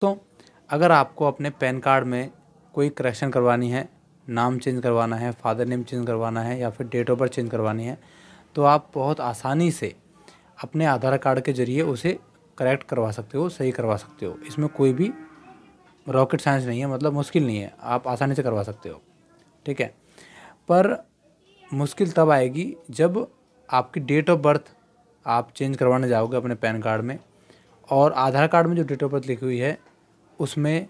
तो अगर आपको अपने पैन कार्ड में कोई करेक्शन करवानी है नाम चेंज करवाना है फादर नेम चेंज करवाना है या फिर डेट ऑफ बर्थ चेंज करवानी है तो आप बहुत आसानी से अपने आधार कार्ड के ज़रिए उसे करेक्ट करवा सकते हो सही करवा सकते हो इसमें कोई भी रॉकेट साइंस नहीं है मतलब मुश्किल नहीं है आप आसानी से करवा सकते हो ठीक है पर मुश्किल तब आएगी जब आपकी डेट ऑफ बर्थ आप चेंज करवाने जाओगे अपने पैन कार्ड में और आधार कार्ड में जो डेट ऑफ बर्थ लिखी हुई है उसमें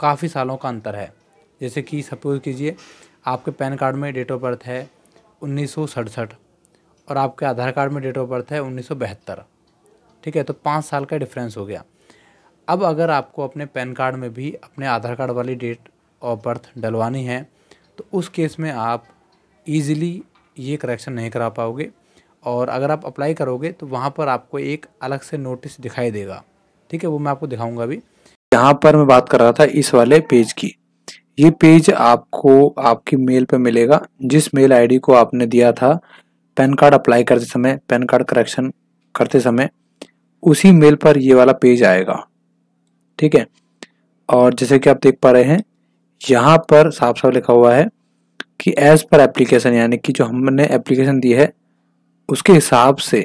काफ़ी सालों का अंतर है जैसे कि सपोज़ कीजिए आपके पैन कार्ड में डेट ऑफ बर्थ है उन्नीस और आपके आधार कार्ड में डेट ऑफ बर्थ है उन्नीस ठीक है तो पाँच साल का डिफरेंस हो गया अब अगर आपको अपने पैन कार्ड में भी अपने आधार कार्ड वाली डेट ऑफ बर्थ डलवानी है तो उस केस में आप इजीली ये करेक्शन नहीं करा पाओगे और अगर आप अप्लाई करोगे तो वहाँ पर आपको एक अलग से नोटिस दिखाई देगा ठीक है वो मैं आपको दिखाऊंगा अभी यहाँ पर मैं बात कर रहा था इस वाले पेज की ये पेज आपको आपकी मेल पर मिलेगा जिस मेल आईडी को आपने दिया था पैन कार्ड अप्लाई करते समय पैन कार्ड करेक्शन करते समय उसी मेल पर ये वाला पेज आएगा ठीक है और जैसे कि आप देख पा रहे हैं यहाँ पर साफ साफ लिखा हुआ है कि एज पर एप्लीकेशन यानी कि जो हमने एप्लीकेशन दी है उसके हिसाब से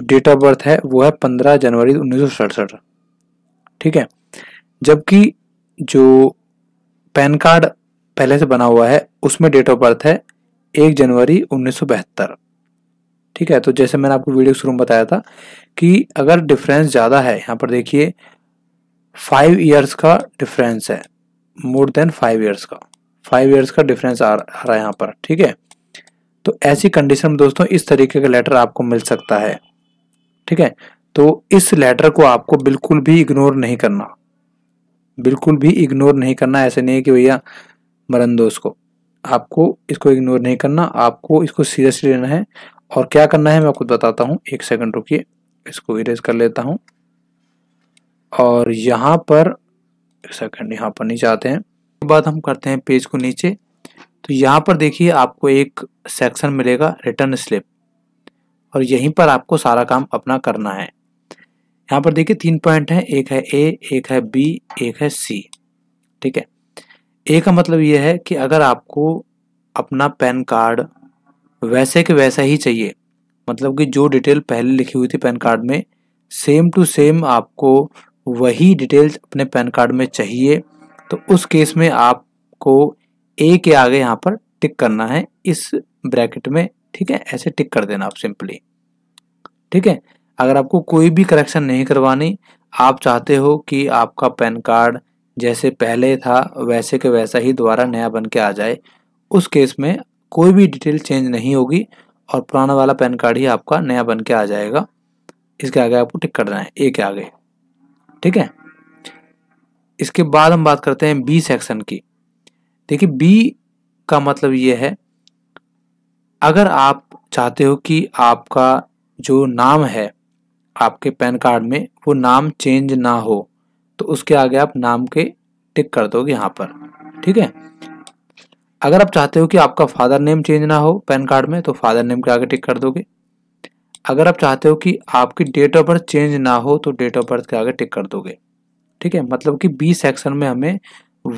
जो डेट ऑफ बर्थ है वो है पंद्रह जनवरी उन्नीस ठीक है जबकि जो पैन कार्ड पहले से बना हुआ है उसमें डेट ऑफ बर्थ है एक जनवरी उन्नीस ठीक है तो जैसे मैंने आपको वीडियो शुरू में बताया था कि अगर डिफरेंस ज़्यादा है यहाँ पर देखिए फाइव ईयर्स का डिफरेंस है मोर देन फाइव ईयर्स का फाइव ईयर्स का डिफरेंस आ रहा है यहाँ पर ठीक है तो ऐसी कंडीशन में दोस्तों इस तरीके का लेटर आपको मिल सकता है ठीक है तो इस लेटर को आपको बिल्कुल भी इग्नोर नहीं करना बिल्कुल भी इग्नोर नहीं करना ऐसे नहीं कि भैया मरन दो उसको आपको इसको इग्नोर नहीं करना आपको इसको सीरियसली लेना है और क्या करना है मैं आपको बताता हूँ एक सेकंड रुकिए इसको इरेज कर लेता हूँ और यहाँ पर सेकंड यहाँ पर नीचे आते हैं बाद हम करते हैं पेज को नीचे तो यहाँ पर देखिए आपको एक सेक्शन मिलेगा रिटर्न स्लिप और यहीं पर आपको सारा काम अपना करना है यहाँ पर देखिए तीन पॉइंट है एक है ए एक है बी एक है सी ठीक है ए का मतलब यह है कि अगर आपको अपना पैन कार्ड वैसे के वैसा ही चाहिए मतलब कि जो डिटेल पहले लिखी हुई थी पैन कार्ड में सेम टू सेम आपको वही डिटेल्स अपने पैन कार्ड में चाहिए तो उस केस में आपको ए के आगे यहाँ पर टिक करना है इस ब्रैकेट में ठीक है ऐसे टिक कर देना आप सिंपली ठीक है अगर आपको कोई भी करेक्शन नहीं करवानी आप चाहते हो कि आपका पैन कार्ड जैसे पहले था वैसे के वैसा ही दोबारा नया बन के आ जाए उस केस में कोई भी डिटेल चेंज नहीं होगी और पुराना वाला पैन कार्ड ही आपका नया बन के आ जाएगा इसके आगे आपको टिक करना है ए के आगे ठीक है इसके बाद हम बात करते हैं बी सेक्शन की देखिए बी का मतलब ये है अगर आप चाहते हो कि आपका जो नाम है आपके पैन कार्ड में वो नाम चेंज ना हो तो उसके आगे आप नाम के टिक कर दोगे यहाँ पर ठीक है अगर आप चाहते हो कि आपका फादर नेम चेंज ना हो पैन कार्ड में तो फादर नेम के आगे टिक कर दोगे अगर आप चाहते हो कि आपकी डेट ऑफ बर्थ चेंज ना हो तो डेट ऑफ बर्थ के आगे टिक कर दोगे ठीक है मतलब कि बी सेक्शन में हमें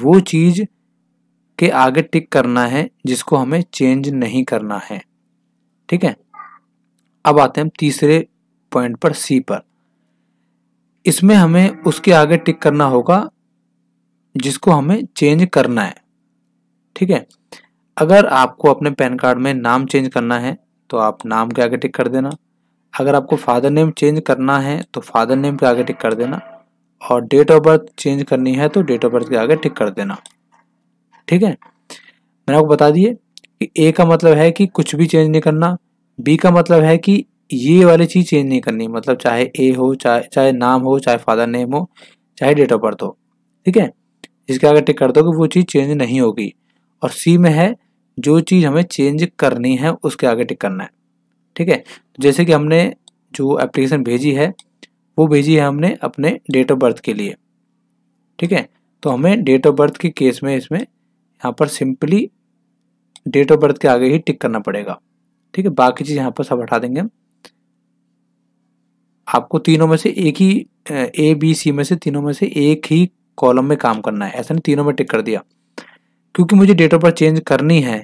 वो चीज़ के आगे टिक करना है जिसको हमें चेंज नहीं करना है ठीक है अब आते हैं तीसरे पॉइंट पर सी पर इसमें हमें उसके आगे टिक करना होगा जिसको हमें चेंज करना है ठीक है अगर आपको अपने पैन कार्ड में नाम चेंज करना है तो आप नाम के आगे टिक कर देना अगर आपको फादर नेम चेंज करना है तो फादर नेम के आगे टिक कर देना और डेट ऑफ बर्थ चेंज करनी है तो डेट ऑफ बर्थ के आगे टिक कर देना ठीक है मैंने आपको बता दिए कि ए का मतलब है कि कुछ भी चेंज नहीं करना बी का मतलब है कि ये वाली चीज़ चेंज नहीं करनी मतलब चाहे ए हो चाहे चाहे नाम हो चाहे फादर नेम हो चाहे डेट ऑफ बर्थ हो ठीक है जिसके अगर टिक कर दो वो चीज़ चेंज नहीं होगी और सी में है जो चीज़ हमें चेंज करनी है उसके आगे टिक करना है ठीक है जैसे कि हमने जो एप्लीकेशन भेजी है वो भेजी है हमने अपने डेट ऑफ बर्थ के लिए ठीक है तो हमें डेट ऑफ बर्थ के केस में इसमें यहाँ पर सिंपली डेट ऑफ बर्थ के आगे ही टिक करना पड़ेगा ठीक है बाकी चीज़ यहाँ पर सब हटा देंगे आपको तीनों में से एक ही ए बी सी में से तीनों में से एक ही कॉलम में काम करना है ऐसा नहीं तीनों में टिक कर दिया क्योंकि मुझे डेट ऑफ बर्थ चेंज करनी है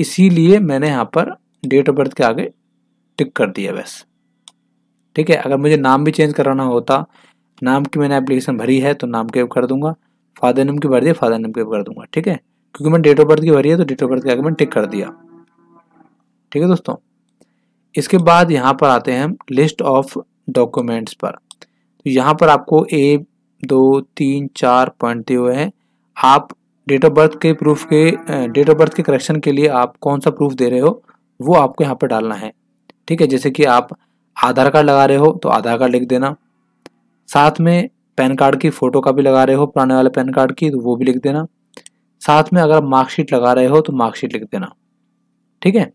इसीलिए मैंने यहाँ पर डेट ऑफ बर्थ के आगे टिक कर दिया बस ठीक है अगर मुझे नाम भी चेंज कराना होता नाम की मैंने एप्लीकेशन भरी है तो नाम के कर दूंगा फादर नेम की भर दिया फादर नेम के कर दूंगा ठीक है क्योंकि मैंने डेट ऑफ बर्थ की भरी है तो डेट ऑफ बर्थ के आगे मैंने टिक कर दिया ठीक है दोस्तों इसके बाद यहाँ पर आते हैं हम लिस्ट ऑफ डॉक्यूमेंट्स पर तो यहाँ पर आपको ए दो तीन चार पॉइंट दिए हुए हैं आप डेट ऑफ बर्थ के प्रूफ के डेट ऑफ बर्थ के करेक्शन के लिए आप कौन सा प्रूफ दे रहे हो वो आपको यहाँ पर डालना है ठीक है जैसे कि आप आधार कार्ड लगा रहे हो तो आधार कार्ड लिख देना साथ में पैन कार्ड की फोटो कापी लगा रहे हो पुराने वाले पैन कार्ड की तो वो भी लिख देना साथ में अगर मार्कशीट लगा रहे हो तो मार्कशीट लिख देना ठीक है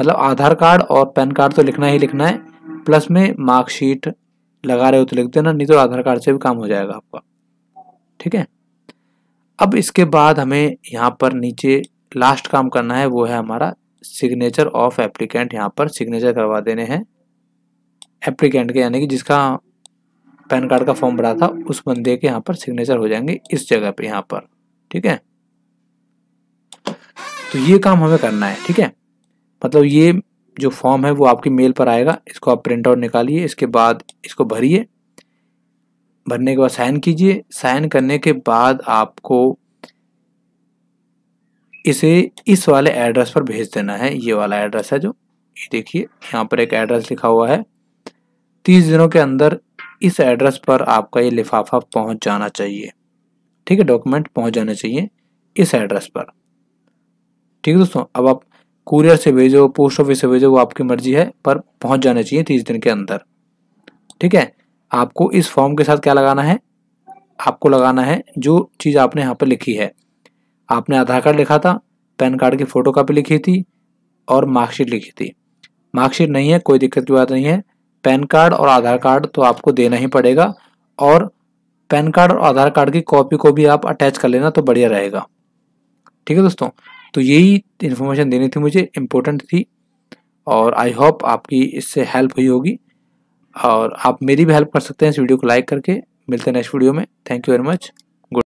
मतलब आधार कार्ड और पैन कार्ड तो लिखना ही लिखना है प्लस में मार्कशीट लगा रहे हो तो लिख देना नहीं तो आधार कार्ड से भी काम हो जाएगा आपका ठीक है अब इसके बाद हमें यहाँ पर नीचे लास्ट काम करना है वो है हमारा सिग्नेचर ऑफ एप्लीकेंट यहाँ पर सिग्नेचर करवा देने हैं एप्लीकेंट के यानी कि जिसका पैन कार्ड का फॉर्म भरा था उस बंदे के यहाँ पर सिग्नेचर हो जाएंगे इस जगह पे यहाँ पर ठीक है तो ये काम हमें करना है ठीक है मतलब ये जो फॉर्म है वो आपके मेल पर आएगा इसको आप प्रिंट आउट निकालिए इसके बाद इसको भरिए भरने के बाद साइन कीजिए साइन करने के बाद आपको इसे इस वाले एड्रेस पर भेज देना है ये वाला एड्रेस है जो ये देखिए यहाँ पर एक एड्रेस लिखा हुआ है तीस दिनों के अंदर इस एड्रेस पर आपका ये लिफाफा पहुंच जाना चाहिए ठीक है डॉक्यूमेंट पहुंच जाना चाहिए इस एड्रेस पर ठीक है दोस्तों अब आप कुरियर से भेजो पोस्ट ऑफिस से भेजो वो आपकी मर्जी है पर पहुंच जाना चाहिए तीस दिन के अंदर ठीक है आपको इस फॉर्म के साथ क्या लगाना है आपको लगाना है जो चीज़ आपने यहाँ पर लिखी है आपने आधार कार्ड लिखा था पैन कार्ड की फ़ोटो लिखी थी और मार्कशीट लिखी थी मार्कशीट नहीं है कोई दिक्कत की बात नहीं है पैन कार्ड और आधार कार्ड तो आपको देना ही पड़ेगा और पैन कार्ड और आधार कार्ड की कॉपी को भी आप अटैच कर लेना तो बढ़िया रहेगा ठीक है दोस्तों तो यही इन्फॉर्मेशन देनी थी मुझे इम्पोर्टेंट थी और आई होप आपकी इससे हेल्प हुई होगी और आप मेरी भी हेल्प कर सकते हैं इस वीडियो को लाइक करके मिलते हैं नेक्स्ट वीडियो में थैंक यू वेरी मच